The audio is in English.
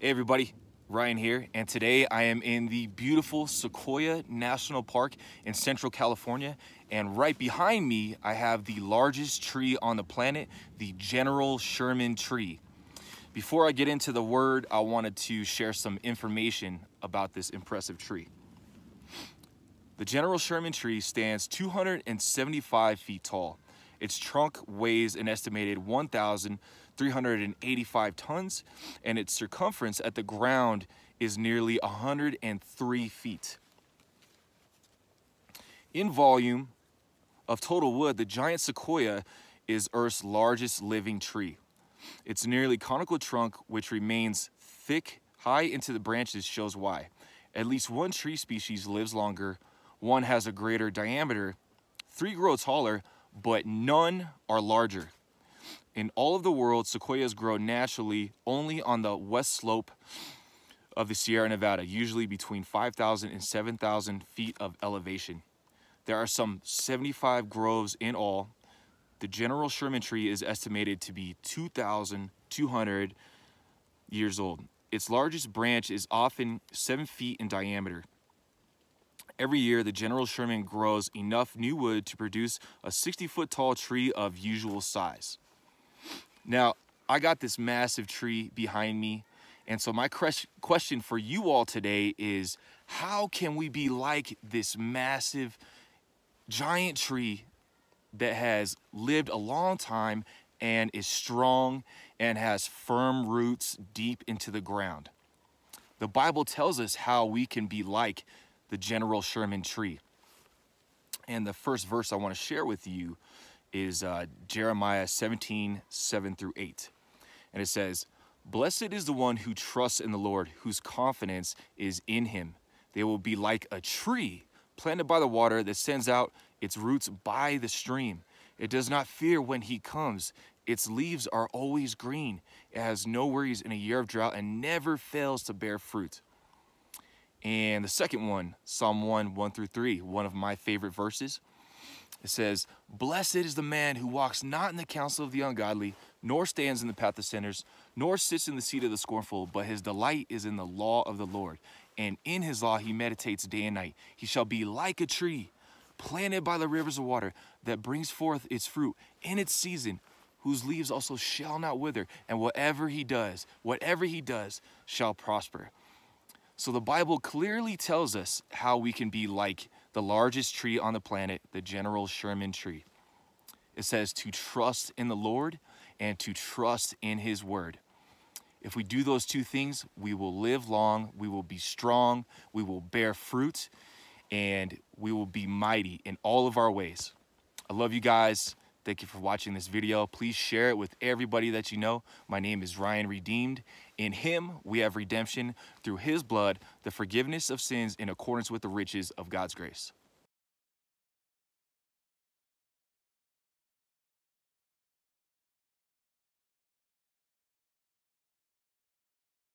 Hey everybody, Ryan here, and today I am in the beautiful Sequoia National Park in Central California. And right behind me, I have the largest tree on the planet, the General Sherman tree. Before I get into the word, I wanted to share some information about this impressive tree. The General Sherman tree stands 275 feet tall. Its trunk weighs an estimated 1,385 tons, and its circumference at the ground is nearly 103 feet. In volume of total wood, the giant sequoia is Earth's largest living tree. Its nearly conical trunk, which remains thick high into the branches, shows why. At least one tree species lives longer, one has a greater diameter, three grow taller, but none are larger. In all of the world, sequoias grow naturally only on the west slope of the Sierra Nevada, usually between 5,000 and 7,000 feet of elevation. There are some 75 groves in all. The general Sherman tree is estimated to be 2,200 years old. Its largest branch is often 7 feet in diameter. Every year, the General Sherman grows enough new wood to produce a 60-foot tall tree of usual size. Now, I got this massive tree behind me, and so my question for you all today is, how can we be like this massive, giant tree that has lived a long time and is strong and has firm roots deep into the ground? The Bible tells us how we can be like the General Sherman tree. And the first verse I want to share with you is uh, Jeremiah 17, 7 through 8. And it says, Blessed is the one who trusts in the Lord, whose confidence is in him. They will be like a tree planted by the water that sends out its roots by the stream. It does not fear when he comes. Its leaves are always green. It has no worries in a year of drought and never fails to bear fruit. And the second one, Psalm 1, 1 through 3, one of my favorite verses. It says, Blessed is the man who walks not in the counsel of the ungodly, nor stands in the path of sinners, nor sits in the seat of the scornful, but his delight is in the law of the Lord. And in his law he meditates day and night. He shall be like a tree planted by the rivers of water that brings forth its fruit in its season, whose leaves also shall not wither. And whatever he does, whatever he does, shall prosper. So the Bible clearly tells us how we can be like the largest tree on the planet, the General Sherman tree. It says to trust in the Lord and to trust in his word. If we do those two things, we will live long, we will be strong, we will bear fruit, and we will be mighty in all of our ways. I love you guys. Thank you for watching this video. Please share it with everybody that you know. My name is Ryan Redeemed. In him, we have redemption through his blood, the forgiveness of sins in accordance with the riches of God's grace.